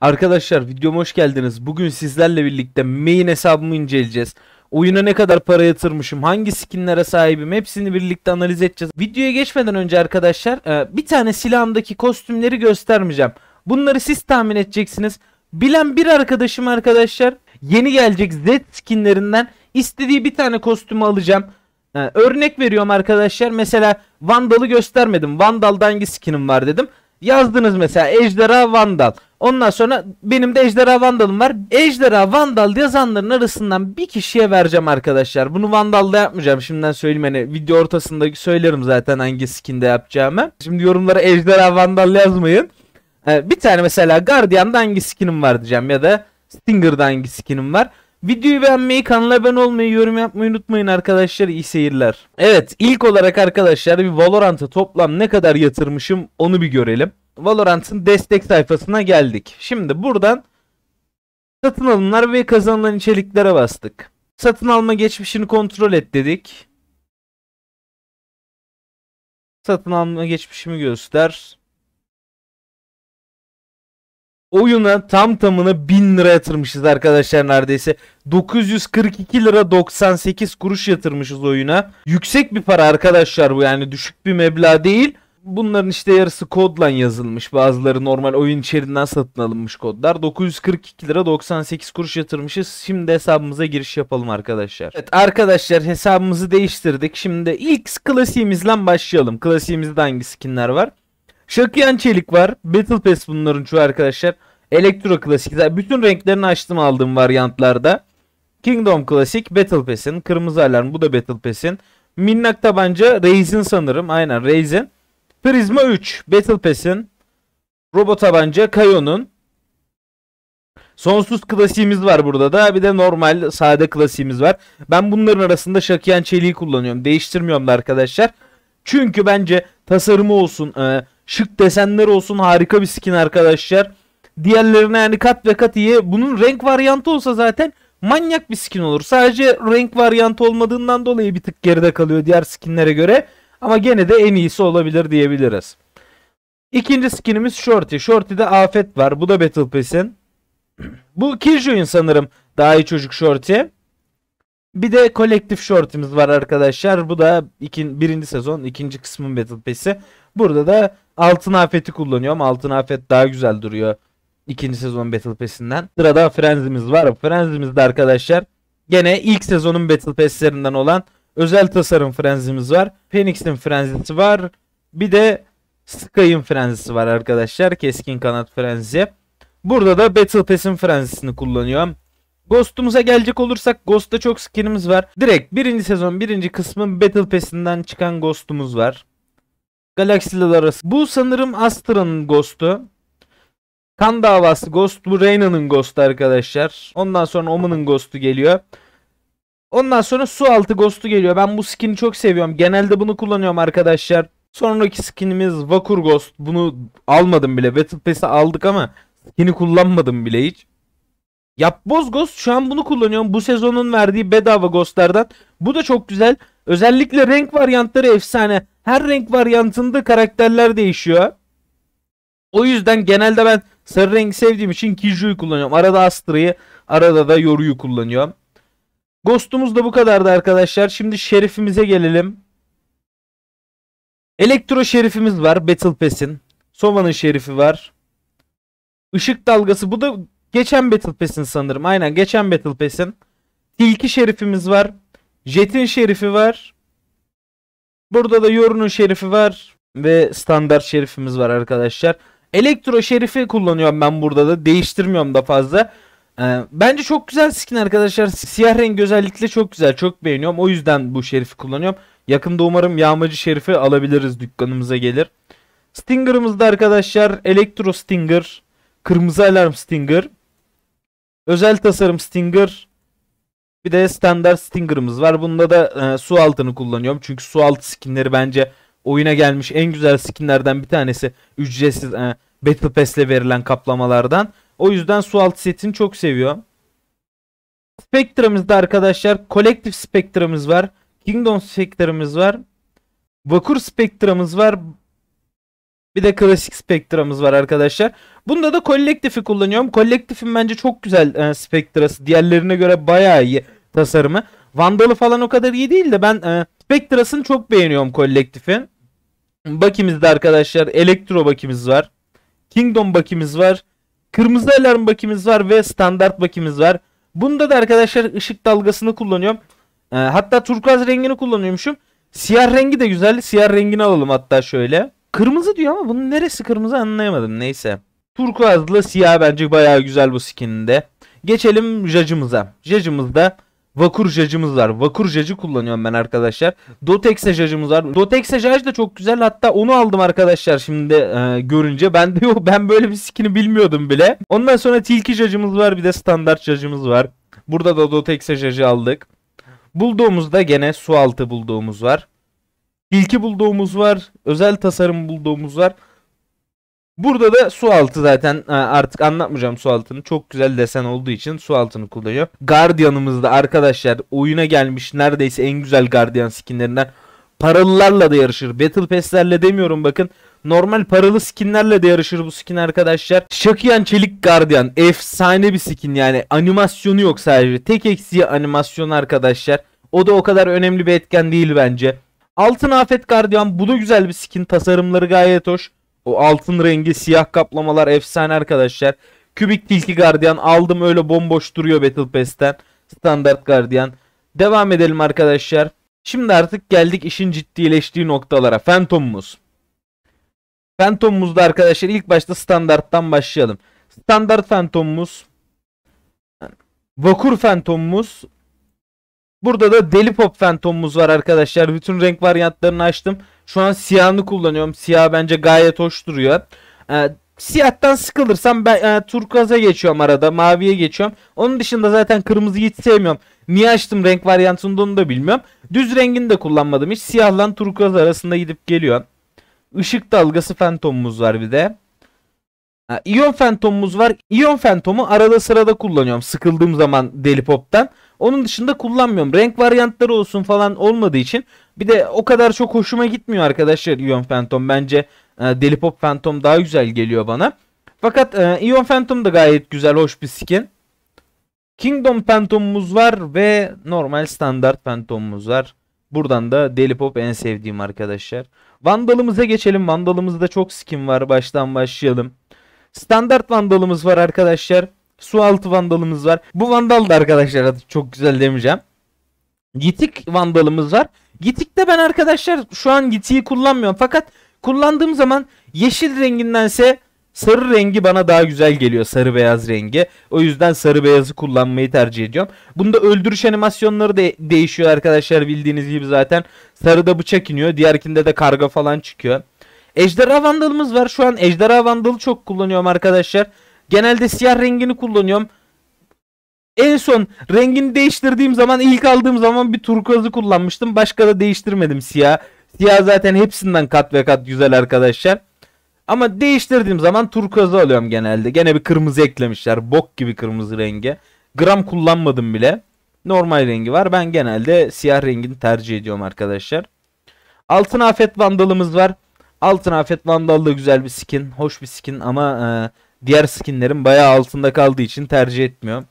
Arkadaşlar videoma hoş geldiniz. Bugün sizlerle birlikte main hesabımı inceleyeceğiz. Oyuna ne kadar para yatırmışım, hangi skinlere sahibim hepsini birlikte analiz edeceğiz. Videoya geçmeden önce arkadaşlar e, bir tane silahımdaki kostümleri göstermeyeceğim. Bunları siz tahmin edeceksiniz. Bilen bir arkadaşım arkadaşlar yeni gelecek Z skinlerinden istediği bir tane kostümü alacağım. E, örnek veriyorum arkadaşlar mesela Vandal'ı göstermedim. Vandal'da hangi skinim var dedim. Yazdınız mesela Ejderha Vandal. Ondan sonra benim de Ejderha Vandal'ım var. Ejderha Vandal yazanların arasından bir kişiye vereceğim arkadaşlar. Bunu Vandal'da yapmayacağım. Şimdiden söyleyeyim hani video ortasında söylerim zaten hangi skinde yapacağımı. Şimdi yorumlara Ejderha Vandal yazmayın. Ee, bir tane mesela Guardian'da hangi skinim var diyeceğim ya da Stinger'da hangi skinim var. Videoyu beğenmeyi, kanala abone olmayı, yorum yapmayı unutmayın arkadaşlar. İyi seyirler. Evet ilk olarak arkadaşlar bir Valorant'a toplam ne kadar yatırmışım onu bir görelim. Valorant'ın destek sayfasına geldik. Şimdi buradan satın alımlar ve kazanılan içeriklere bastık. Satın alma geçmişini kontrol et dedik. Satın alma geçmişimi göster. Oyuna tam tamına 1000 lira yatırmışız arkadaşlar neredeyse. 942 lira 98 kuruş yatırmışız oyuna. Yüksek bir para arkadaşlar bu yani düşük bir meblağ değil bunların işte yarısı kodla yazılmış. Bazıları normal oyun içerinden satın alınmış kodlar. 942 lira 98 kuruş yatırmışız. Şimdi hesabımıza giriş yapalım arkadaşlar. Evet arkadaşlar hesabımızı değiştirdik. Şimdi ilk klasiğimizden başlayalım. Klasiğimizde hangi skinler var? Şakıyan Çelik var. Battle Pass bunların çoğu arkadaşlar. Elektro Klasik. Bütün renklerini açtım aldığım varyantlarda. Kingdom Klasik Battle Pass'in. Kırmızı Alarm bu da Battle Pass'in. Minnak tabanca Raze'in sanırım. Aynen Raze'in. Prisma 3 Battle Pass'in robot tabanca Kayo'nun Sonsuz klasiğimiz var burada da. Bir de normal sade klasiğimiz var. Ben bunların arasında Şakiyen çeliği kullanıyorum. Değiştirmiyorum da arkadaşlar. Çünkü bence tasarımı olsun, e, şık desenler olsun harika bir skin arkadaşlar. Diğerlerine yani kat ve kat iyi. Bunun renk varyantı olsa zaten manyak bir skin olur. Sadece renk varyantı olmadığından dolayı bir tık geride kalıyor diğer skinlere göre. Ama gene de en iyisi olabilir diyebiliriz. İkinci skinimiz Shorty. Shorty'de Afet var. Bu da Battle Pass'in. Bu Killjoy'un sanırım daha iyi çocuk Shorty. Bir de kolektif Shorty'miz var arkadaşlar. Bu da ikin, birinci sezon ikinci kısmın Battle Pass'i. Burada da altın afeti kullanıyorum. Altın afet daha güzel duruyor ikinci sezon Battle Pass'inden. Sırada Frenzy'miz var. Frenzy'miz de arkadaşlar gene ilk sezonun Battle Pass'lerinden olan Özel tasarım frenzimiz var. Phoenix'in frenzisi var. Bir de Sky'ın frenzisi var arkadaşlar. Keskin kanat frenzi. Burada da Battle Pass'in frenzisini kullanıyorum. Ghost'umuza gelecek olursak Ghost'ta çok skinimiz var. Direkt birinci sezon birinci kısmın Battle Pass'inden çıkan Ghost'umuz var. Galaksiler arası. Bu sanırım Astra'nın Ghost'u. Kan davası Ghost bu Reyna'nın Ghost'u arkadaşlar. Ondan sonra Omen'ın Ghost'u geliyor. Ondan sonra su altı ghost'u geliyor. Ben bu skin'i çok seviyorum. Genelde bunu kullanıyorum arkadaşlar. Sonraki skinimiz Vakur Ghost. Bunu almadım bile. Battle Pass'i aldık ama skin'i kullanmadım bile hiç. Yapboz Ghost şu an bunu kullanıyorum. Bu sezonun verdiği bedava Ghost'lardan. Bu da çok güzel. Özellikle renk varyantları efsane. Her renk varyantında karakterler değişiyor. O yüzden genelde ben sarı rengi sevdiğim için Kiju'yu kullanıyorum. Arada Astra'yı, arada da Yoru'yu kullanıyorum. Ghost'umuz da bu kadardı arkadaşlar. Şimdi şerifimize gelelim. Elektro şerifimiz var Battle Pass'in. Soma'nın şerifi var. Işık dalgası bu da geçen Battle Pass'in sanırım. Aynen geçen Battle Pass'in. Tilki şerifimiz var. Jet'in şerifi var. Burada da Yorun'un şerifi var. Ve standart şerifimiz var arkadaşlar. Elektro şerifi kullanıyorum ben burada da. Değiştirmiyorum da fazla. Ee, bence çok güzel skin arkadaşlar. Siyah renk özellikle çok güzel. Çok beğeniyorum. O yüzden bu şerifi kullanıyorum. Yakında umarım yağmacı şerifi alabiliriz dükkanımıza gelir. Stinger'ımızda arkadaşlar elektro stinger, kırmızı alarm stinger, özel tasarım stinger, bir de standart stinger'ımız var. Bunda da e, su altını kullanıyorum. Çünkü su altı skinleri bence oyuna gelmiş en güzel skinlerden bir tanesi. Ücretsiz e, Battle Pass'le verilen kaplamalardan. O yüzden su altı setini çok seviyor. Spectre'ımızda arkadaşlar kolektif Spectre'ımız var. Kingdom Spectre'ımız var. Vakur Spectre'ımız var. Bir de klasik spektramız var arkadaşlar. Bunda da kolektifi kullanıyorum. Kolektifin bence çok güzel e, spektrası. Diğerlerine göre bayağı iyi tasarımı. Vandalı falan o kadar iyi değil de ben e, spektrasını çok beğeniyorum kolektifin. Bakimizde arkadaşlar elektro bakimiz var. Kingdom bakimiz var. Kırmızı alarm bakimiz var ve standart bakimiz var. Bunda da arkadaşlar ışık dalgasını kullanıyorum. E, hatta turkuaz rengini kullanıyormuşum. Siyah rengi de güzel. Siyah rengini alalım hatta şöyle. Kırmızı diyor ama bunun neresi kırmızı anlayamadım. Neyse. Turkuazlı siyah bence bayağı güzel bu skininde. Geçelim jacımıza. Jacımızda Vakur jacımız var. Vakur jacı kullanıyorum ben arkadaşlar. Dotex jacımız var. Dotex jaj da çok güzel. Hatta onu aldım arkadaşlar şimdi e, görünce. Ben de yok ben böyle bir skin'i bilmiyordum bile. Ondan sonra tilki jacımız var. Bir de standart jacımız var. Burada da Dotex jacı aldık. Bulduğumuzda gene su altı bulduğumuz var. Tilki bulduğumuz var. Özel tasarım bulduğumuz var. Burada da su altı zaten e, artık anlatmayacağım su altını. Çok güzel desen olduğu için su altını kullanıyor. Guardianımız da arkadaşlar oyuna gelmiş neredeyse en güzel Guardian skinlerinden paralılarla da yarışır. Battle Pass'lerle demiyorum bakın. Normal paralı skinlerle de yarışır bu skin arkadaşlar. Şakıyan Çelik Guardian efsane bir skin yani animasyonu yok sadece. Tek eksiği animasyon arkadaşlar. O da o kadar önemli bir etken değil bence. Altın Afet Guardian bu da güzel bir skin. Tasarımları gayet hoş. O altın rengi siyah kaplamalar efsane arkadaşlar. Kübik tilki gardiyan aldım öyle bomboş duruyor Battle Pass'ten. Standart gardiyan. Devam edelim arkadaşlar. Şimdi artık geldik işin ciddileştiği noktalara. Phantom'umuz. Phantom'umuz da arkadaşlar ilk başta standarttan başlayalım. Standart Phantom'umuz. Vakur Phantom'umuz. Burada da Deli Pop Phantom'umuz var arkadaşlar. Bütün renk varyantlarını açtım. Şu an siyahını kullanıyorum. Siyah bence gayet hoş duruyor. E, siyahtan sıkılırsam ben e, turkuaza geçiyorum arada. Maviye geçiyorum. Onun dışında zaten kırmızıyı hiç sevmiyorum. Niye açtım renk varyantında onu da bilmiyorum. Düz rengini de kullanmadım hiç. Siyahla turkuaz arasında gidip geliyorum. Işık dalgası fantomumuz var bir de. Ha, iyon fantomumuz var. İyon fantomu arada sırada kullanıyorum. Sıkıldığım zaman Delipop'tan. Onun dışında kullanmıyorum. Renk varyantları olsun falan olmadığı için. Bir de o kadar çok hoşuma gitmiyor arkadaşlar Ion Phantom. Bence e, Pop Phantom daha güzel geliyor bana. Fakat e, Ion Phantom da gayet güzel, hoş bir skin. Kingdom Phantom'umuz var ve normal standart Phantom'umuz var. Buradan da Deli Pop en sevdiğim arkadaşlar. Vandal'ımıza geçelim. Vandal'ımızda çok skin var. Baştan başlayalım. Standart Vandal'ımız var arkadaşlar. Sualtı vandalımız var. Bu vandal da arkadaşlar çok güzel demeyeceğim. Gitik vandalımız var. Gitik de ben arkadaşlar şu an Gitik'i kullanmıyorum. Fakat kullandığım zaman yeşil rengindense sarı rengi bana daha güzel geliyor. Sarı beyaz rengi. O yüzden sarı beyazı kullanmayı tercih ediyorum. Bunda öldürüş animasyonları da değişiyor arkadaşlar bildiğiniz gibi zaten. Sarıda bıçak iniyor. Diğerkinde de karga falan çıkıyor. Ejderha vandalımız var. Şu an ejderha vandalı çok kullanıyorum arkadaşlar. Genelde siyah rengini kullanıyorum. En son rengini değiştirdiğim zaman ilk aldığım zaman bir turkuazı kullanmıştım. Başka da değiştirmedim siyah. Siyah zaten hepsinden kat ve kat güzel arkadaşlar. Ama değiştirdiğim zaman turkuazı alıyorum genelde. Gene bir kırmızı eklemişler. Bok gibi kırmızı rengi. Gram kullanmadım bile. Normal rengi var. Ben genelde siyah rengini tercih ediyorum arkadaşlar. Altın Afet Vandalımız var. Altın Afet Vandal da güzel bir skin. Hoş bir skin ama e, diğer skinlerin bayağı altında kaldığı için tercih etmiyorum.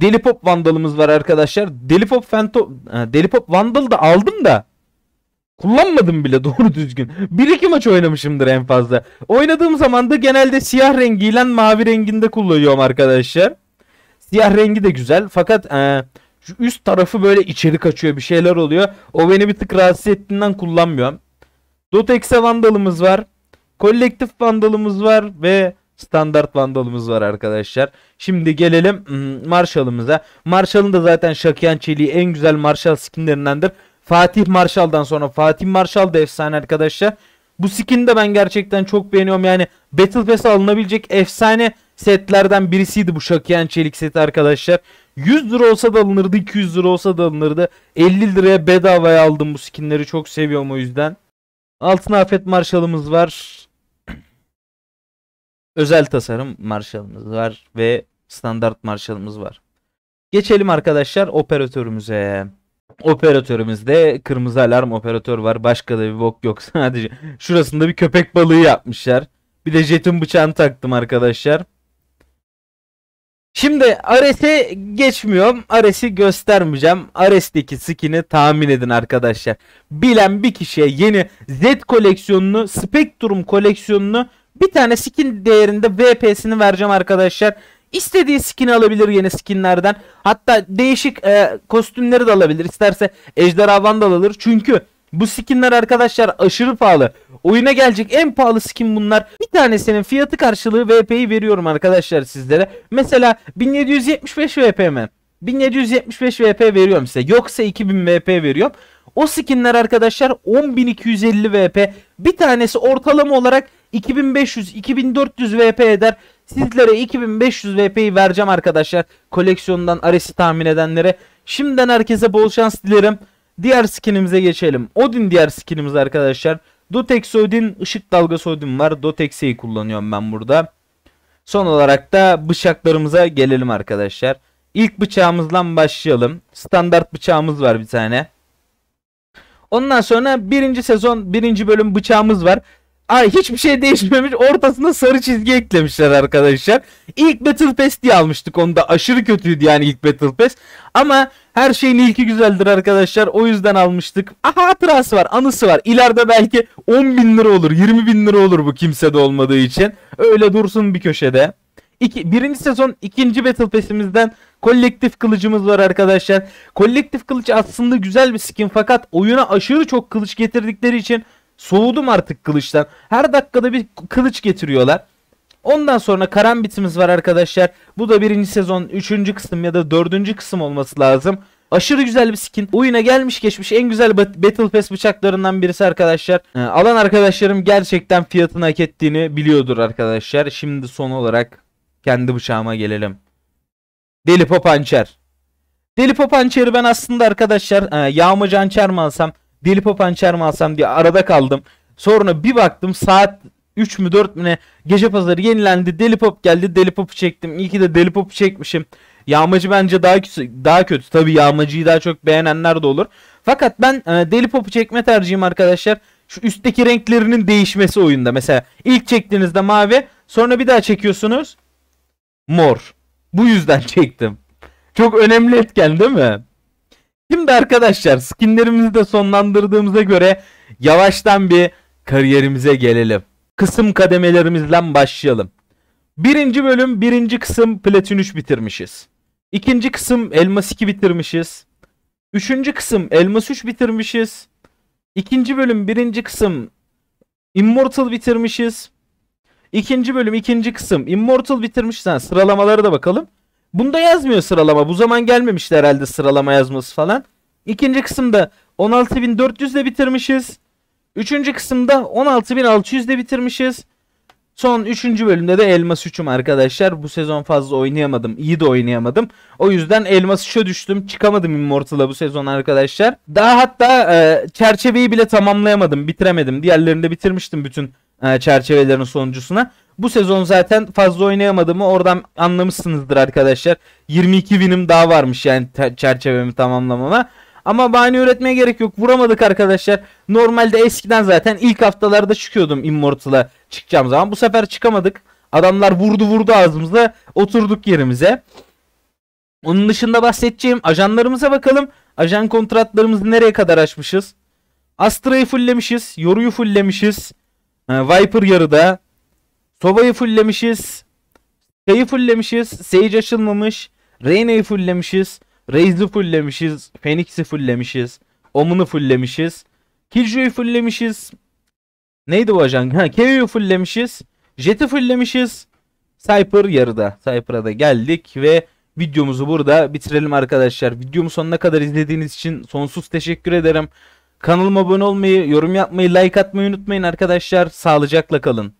Deli Pop Vandal'ımız var arkadaşlar. Deli Delipop Fento Pop Vandal'ı da aldım da kullanmadım bile doğru düzgün. Bir iki maç oynamışımdır en fazla. Oynadığım zaman da genelde siyah rengiyle mavi renginde kullanıyorum arkadaşlar. Siyah rengi de güzel fakat e, şu üst tarafı böyle içeri kaçıyor bir şeyler oluyor. O beni bir tık rahatsız ettiğinden kullanmıyorum. Dotex'e Vandal'ımız var. Kolektif Vandal'ımız var ve Standart Vandal'ımız var arkadaşlar. Şimdi gelelim hmm, Marshall'ımıza. Marshall'ın da zaten Şakyan Çeliği en güzel Marshall skinlerindendir. Fatih Marshall'dan sonra Fatih Marshall da efsane arkadaşlar. Bu skin de ben gerçekten çok beğeniyorum. Yani Battle Pass'e alınabilecek efsane setlerden birisiydi bu Şakyan Çelik seti arkadaşlar. 100 lira olsa da alınırdı, 200 lira olsa da alınırdı. 50 liraya bedavaya aldım bu skinleri çok seviyorum o yüzden. Altın Afet Marshall'ımız var özel tasarım marşalımız var ve standart marşalımız var. Geçelim arkadaşlar operatörümüze. Operatörümüzde kırmızı alarm operatör var. Başka da bir bok yok sadece. Şurasında bir köpek balığı yapmışlar. Bir de jetin bıçağını taktım arkadaşlar. Şimdi Ares'e geçmiyorum. Ares'i göstermeyeceğim. Ares'teki skin'i tahmin edin arkadaşlar. Bilen bir kişiye yeni Z koleksiyonunu, Spectrum koleksiyonunu bir tane skin değerinde VP'sini vereceğim arkadaşlar. İstediği skin'i alabilir yeni skinlerden. Hatta değişik e, kostümleri de alabilir. İsterse ejderhadan da alır. Çünkü bu skinler arkadaşlar aşırı pahalı. Oyuna gelecek en pahalı skin bunlar. Bir tanesinin fiyatı karşılığı VP'yi veriyorum arkadaşlar sizlere. Mesela 1775 VP mi? 1775 VP veriyorum size. Yoksa 2000 VP veriyorum. O skinler arkadaşlar 10250 VP. Bir tanesi ortalama olarak 2500-2400 VP eder. Sizlere 2500 VP'yi vereceğim arkadaşlar. Koleksiyondan Ares'i tahmin edenlere. Şimdiden herkese bol şans dilerim. Diğer skinimize geçelim. Odin diğer skinimiz arkadaşlar. Dotex Odin, ışık dalgası Odin var. Dotex'i kullanıyorum ben burada. Son olarak da bıçaklarımıza gelelim arkadaşlar. İlk bıçağımızla başlayalım. Standart bıçağımız var bir tane. Ondan sonra birinci sezon birinci bölüm bıçağımız var. Ay hiçbir şey değişmemiş. Ortasına sarı çizgi eklemişler arkadaşlar. İlk Battle Pass diye almıştık. Onu da aşırı kötüydü yani ilk Battle Pass. Ama her şeyin ilki güzeldir arkadaşlar. O yüzden almıştık. Aha hatırası var. Anısı var. İleride belki 10 bin lira olur. 20 bin lira olur bu kimsede olmadığı için. Öyle dursun bir köşede. İki, birinci sezon ikinci Battle Pass'imizden kolektif kılıcımız var arkadaşlar. Kolektif kılıç aslında güzel bir skin fakat oyuna aşırı çok kılıç getirdikleri için Soğudum artık kılıçtan. Her dakikada bir kılıç getiriyorlar. Ondan sonra karambitimiz var arkadaşlar. Bu da birinci sezon üçüncü kısım ya da dördüncü kısım olması lazım. Aşırı güzel bir skin. Oyuna gelmiş geçmiş en güzel Battle Pass bıçaklarından birisi arkadaşlar. Ee, alan arkadaşlarım gerçekten fiyatını hak ettiğini biliyordur arkadaşlar. Şimdi son olarak kendi bıçağıma gelelim. Deli Pop Hançer. Deli Pop Hançer'i ben aslında arkadaşlar e, yağmacı hançer mi alsam Deli Pançer mi alsam diye arada kaldım. Sonra bir baktım saat 3 mü 4 mü ne gece pazarı yenilendi. Delipop geldi. Deli çektim. İyi ki de Deli çekmişim. Yağmacı bence daha kötü. Daha kötü. Tabii Yağmacı'yı daha çok beğenenler de olur. Fakat ben e, Deli çekme tercihim arkadaşlar. Şu üstteki renklerinin değişmesi oyunda. Mesela ilk çektiğinizde mavi, sonra bir daha çekiyorsunuz mor. Bu yüzden çektim. Çok önemli etken değil mi? Şimdi arkadaşlar skinlerimizi de sonlandırdığımıza göre yavaştan bir kariyerimize gelelim. Kısım kademelerimizden başlayalım. Birinci bölüm birinci kısım Platin 3 bitirmişiz. İkinci kısım Elmas 2 bitirmişiz. Üçüncü kısım Elmas 3 bitirmişiz. İkinci bölüm birinci kısım Immortal bitirmişiz. İkinci bölüm ikinci kısım Immortal bitirmişiz. Yani sıralamalara da bakalım. Bunda yazmıyor sıralama. Bu zaman gelmemişti herhalde sıralama yazması falan. İkinci kısımda 16.400 ile bitirmişiz. Üçüncü kısımda 16.600 ile bitirmişiz. Son üçüncü bölümde de elmas 3'üm arkadaşlar. Bu sezon fazla oynayamadım. İyi de oynayamadım. O yüzden elmas 3'e düştüm. Çıkamadım Immortal'a bu sezon arkadaşlar. Daha hatta e, çerçeveyi bile tamamlayamadım. Bitiremedim. Diğerlerini de bitirmiştim bütün e, çerçevelerin sonuncusuna. Bu sezon zaten fazla oynayamadığımı oradan anlamışsınızdır arkadaşlar. 22 binim daha varmış yani çerçevemi tamamlamama. Ama bahane üretmeye gerek yok. Vuramadık arkadaşlar. Normalde eskiden zaten ilk haftalarda çıkıyordum Immortal'a çıkacağım zaman. Bu sefer çıkamadık. Adamlar vurdu vurdu ağzımıza. Oturduk yerimize. Onun dışında bahsedeceğim ajanlarımıza bakalım. Ajan kontratlarımızı nereye kadar açmışız? Astra'yı fulllemişiz. Yoru'yu fulllemişiz. Viper yarıda. Sova'yı fulllemişiz. Kayı fulllemişiz. Sage açılmamış. Reyna'yı fulllemişiz. Raze'i fulllemişiz. Phoenix'i fulllemişiz. Omun'u fulllemişiz. Killjoy'u fulllemişiz. Neydi o ajan? Ha, Keo'yu fulllemişiz. Jet'i fulllemişiz. Cypher yarıda. Cypher'a da geldik ve videomuzu burada bitirelim arkadaşlar. Videomu sonuna kadar izlediğiniz için sonsuz teşekkür ederim. Kanalıma abone olmayı, yorum yapmayı, like atmayı unutmayın arkadaşlar. Sağlıcakla kalın.